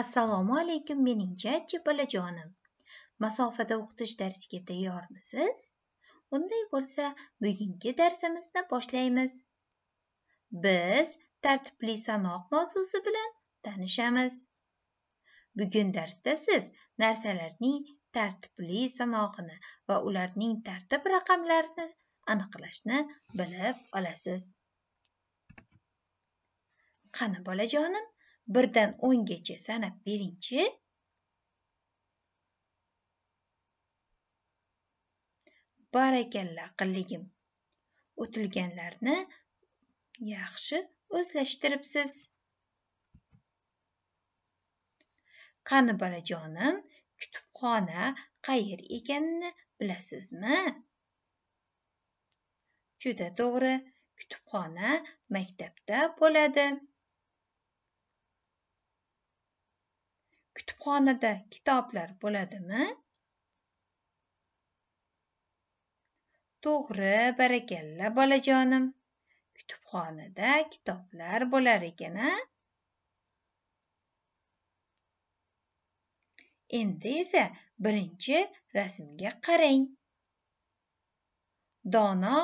assalomu alaykum mening jajji bolajonim masofada o'qitish darsiga tayyormisiz unday bo'lsa bugungi darsimizni boshlaymiz biz tartibli sanoq mavzusi bilan tanishamiz bugun darsda siz narsalarning tartibli sanog'ini va ularning tartib raqamlarini aniqlashni bilib olasiz qani bolajonim birdan o'ngacha sanab beringchi chi barakalla aqilligim o'tilganlarni yaxshi o'zlashtiribsiz qani bolajonim kutubxona qayer ekanini bilasizmi juda to'g'ri kutubxona maktabda bo'ladi kutubxonada kitoblar bo'ladimi to'g'ri barakalla bolajonim kutubxonada kitoblar bo'lar ekan a endi esa birinchi rasmga qarang dono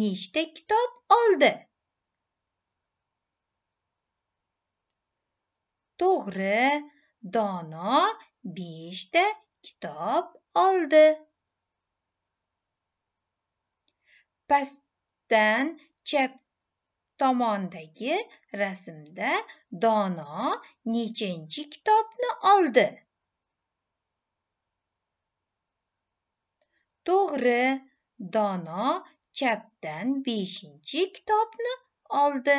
nechta kitob oldi to'g'ri dono beshta kitob oldi pastdan chap tomondagi rasmda dono nechinchi kitobni oldi to'g'ri dono chapdan beshinchi kitobni oldi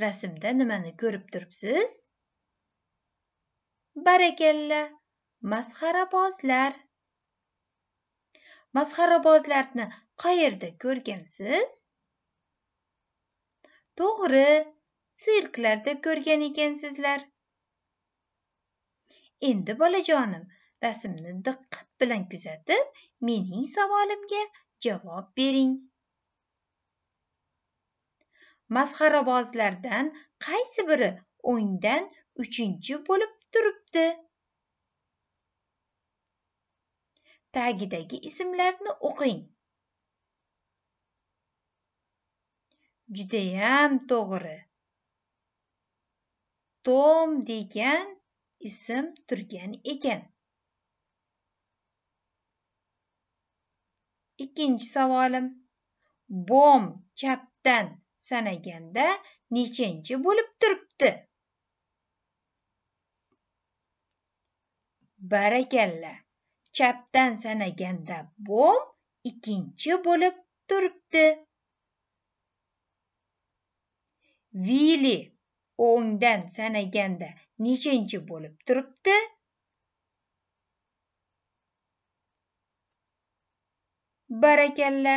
rasmda nimani ko'rib turibsiz barakalla masxarabozlar masxarabozlarni qayerda ko'rgansiz to'g'ri sirklarda ko'rgan ekansizlar endi bolajonim rasmni diqqat bilan kuzatib mening savolimga javob bering masxarabozlardan qaysi biri o'ngdan uchinchi bo'lib turibdi tagidagi ismlarni o'qing judayam to'g'ri tom degan ism turgan ekan ikkinchi savolim bom chapdan sanaganda nechinchi bo'lib turibdi barakalla chapdan sanaganda bo'm ikkinchi bo'lib turibdi vili o'ngdan sanaganda nechinchi bo'lib turibdi barakalla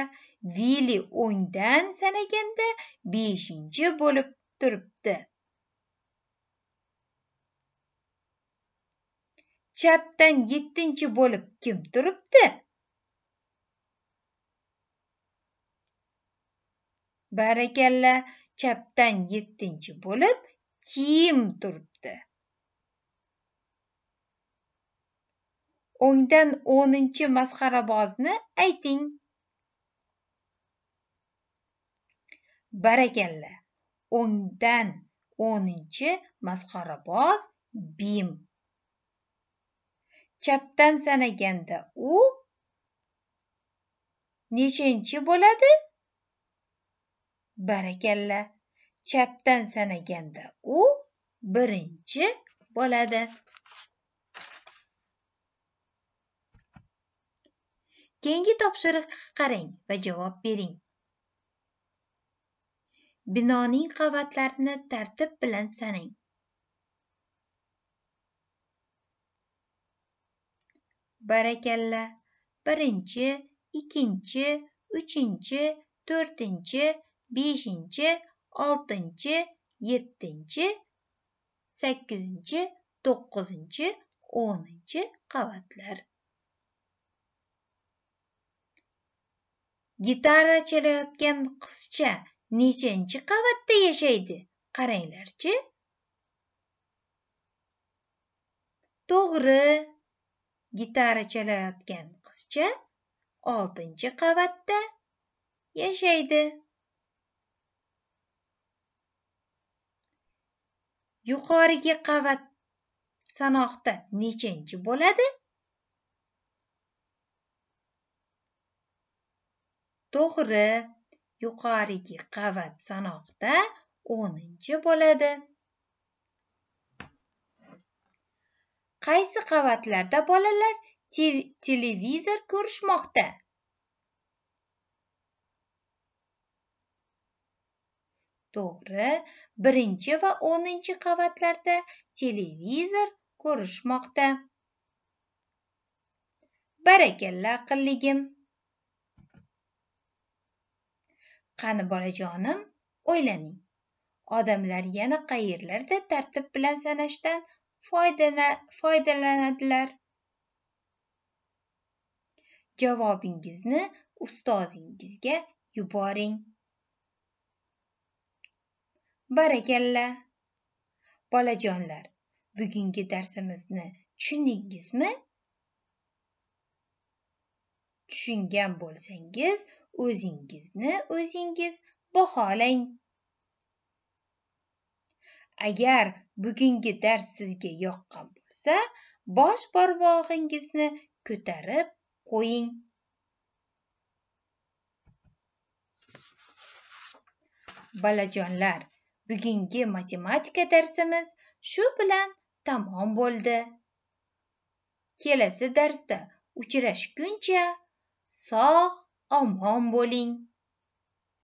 vili o'ngdan sanaganda beshinchi bo'lib turibdi chapdan yettinchi bo'lib kim turibdi barakalla chapdan yettinchi bo'lib tim turibdi o'ngdan o'ninchi masxarabozni ayting barakalla o'ngdan o'ninchi masxaraboz bim chapdan sanaganda u nechinchi bo'ladi barakalla chapdan sanaganda u birinchi bo'ladi Keyingi topshiriqqa qarang va javob bering. Binoning qavatlarini tartib bilan sanang. Barakalla. Birinchi, ikkinchi, uchinchi, to'rtinchi, beshinchi, oltinchi, yettinchi, sakkizinchi, to'qqizinchi, o'ninchi qavatlar. gitara chalayotgan qizcha nechanchi qavatda yashaydi qaranglarchi to'g'ri gitara chalayotgan qizcha oltinchi qavatda yashaydi yuqorigi qavat sanoqda nechanchi bo'ladi to'g'ri yuqorigi qavat sanoqda o'ninchi bo'ladi qaysi qavatlarda bolalar televizor ko'rishmoqda to'g'ri birinchi va o'ninchi qavatlarda televizor ko'rishmoqda barakalla aqlligim qani bolajonim o'ylaning odamlar yana qayerlarda tartib bilan sanashdan foydalanadilar javobingizni ustozingizga yuboring barakalla bolajonlar bugungi darsimizni tushundingizmi tushungan bo'lsangiz o'zingizni o'zingiz baholang agar bugungi dars sizga yoqqan bo'lsa bosh barmog'ingizni ko'tarib qo'ying balajonlar bugungi matematika darsimiz shu bilan tamom bo'ldi kelasi darsda uchrashguncha sog' Om Om Bolin.